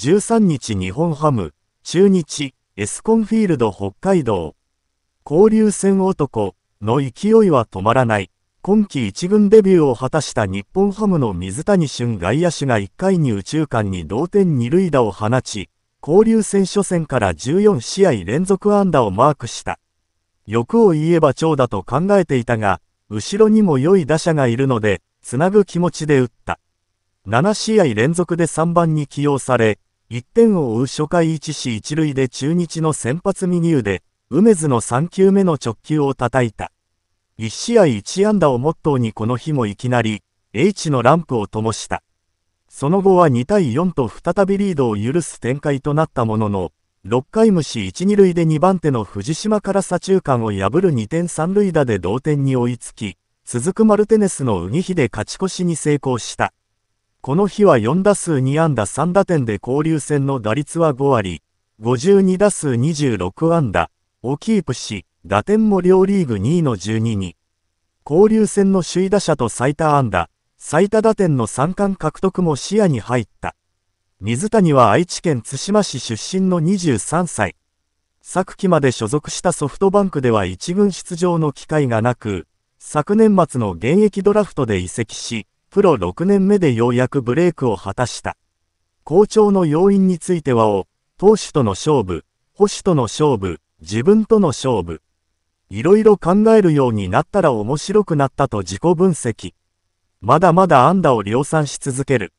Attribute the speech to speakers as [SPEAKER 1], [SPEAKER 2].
[SPEAKER 1] 13日日本ハム、中日、エスコンフィールド北海道。交流戦男の勢いは止まらない。今季1軍デビューを果たした日本ハムの水谷俊外野手が1回に右中間に同点二塁打を放ち、交流戦初戦から14試合連続安打をマークした。欲を言えば長打と考えていたが、後ろにも良い打者がいるので、つなぐ気持ちで打った。7試合連続で3番に起用され、1点を追う初回1死1塁で中日の先発ミニで、梅津の3球目の直球を叩いた。1試合1安打をモットーにこの日もいきなり、H のランプを灯した。その後は2対4と再びリードを許す展開となったものの、6回無視1、2塁で2番手の藤島から左中間を破る2点3塁打で同点に追いつき、続くマルテネスのぎひで勝ち越しに成功した。この日は4打数2安打3打点で交流戦の打率は5割、52打数26安打をキープし、打点も両リーグ2位の12に、交流戦の首位打者と最多安打、最多打点の三冠獲得も視野に入った。水谷は愛知県津島市出身の23歳。昨季まで所属したソフトバンクでは1軍出場の機会がなく、昨年末の現役ドラフトで移籍し、プロ6年目でようやくブレイクを果たした。好調の要因についてはを、投手との勝負、保守との勝負、自分との勝負。いろいろ考えるようになったら面白くなったと自己分析。まだまだ安打を量産し続ける。